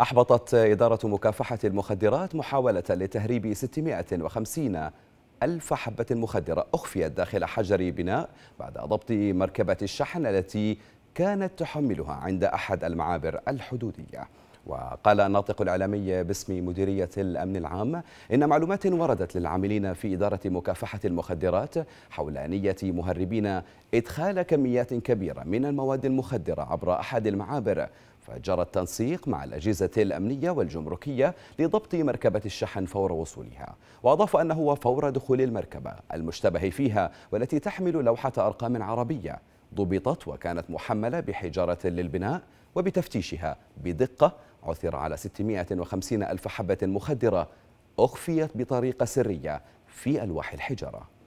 أحبطت إدارة مكافحة المخدرات محاولة لتهريب 650 ألف حبة مخدرة أخفيت داخل حجر بناء بعد ضبط مركبة الشحن التي كانت تحملها عند أحد المعابر الحدودية وقال الناطق الإعلامي باسم مديرية الأمن العام إن معلومات وردت للعاملين في إدارة مكافحة المخدرات حول نية مهربين إدخال كميات كبيرة من المواد المخدرة عبر أحد المعابر فجرى التنسيق مع الأجهزة الأمنية والجمركية لضبط مركبة الشحن فور وصولها وأضاف أنه فور دخول المركبة المشتبه فيها والتي تحمل لوحة أرقام عربية ضبطت وكانت محملة بحجارة للبناء وبتفتيشها بدقة عثر على 650 ألف حبة مخدرة أخفيت بطريقة سرية في ألواح الحجارة